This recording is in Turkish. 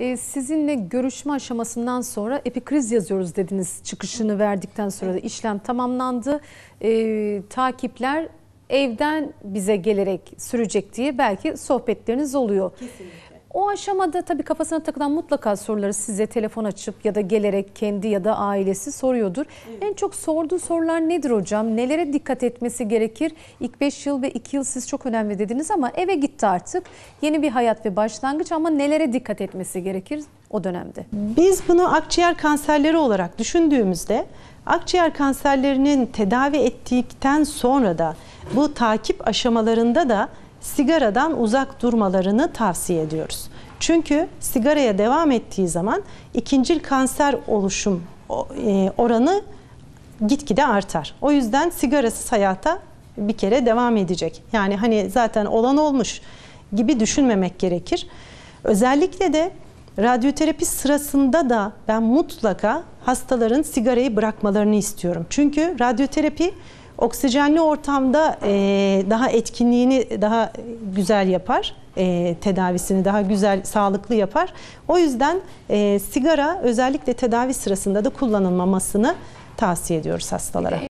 E, sizinle görüşme aşamasından sonra epikriz yazıyoruz dediniz çıkışını verdikten sonra da işlem tamamlandı. E, takipler evden bize gelerek sürecek diye belki sohbetleriniz oluyor. Kesinlikle. O aşamada tabii kafasına takılan mutlaka soruları size telefon açıp ya da gelerek kendi ya da ailesi soruyordur. Evet. En çok sorduğu sorular nedir hocam? Nelere dikkat etmesi gerekir? İlk 5 yıl ve 2 yıl siz çok önemli dediniz ama eve gitti artık. Yeni bir hayat ve başlangıç ama nelere dikkat etmesi gerekir o dönemde? Biz bunu akciğer kanserleri olarak düşündüğümüzde akciğer kanserlerinin tedavi ettikten sonra da bu takip aşamalarında da sigaradan uzak durmalarını tavsiye ediyoruz. Çünkü sigaraya devam ettiği zaman ikincil kanser oluşum e, oranı gitgide artar. O yüzden sigarasız hayata bir kere devam edecek. Yani hani zaten olan olmuş gibi düşünmemek gerekir. Özellikle de radyoterapi sırasında da ben mutlaka hastaların sigarayı bırakmalarını istiyorum. Çünkü radyoterapi Oksijenli ortamda e, daha etkinliğini daha güzel yapar, e, tedavisini daha güzel, sağlıklı yapar. O yüzden e, sigara özellikle tedavi sırasında da kullanılmamasını tavsiye ediyoruz hastalara.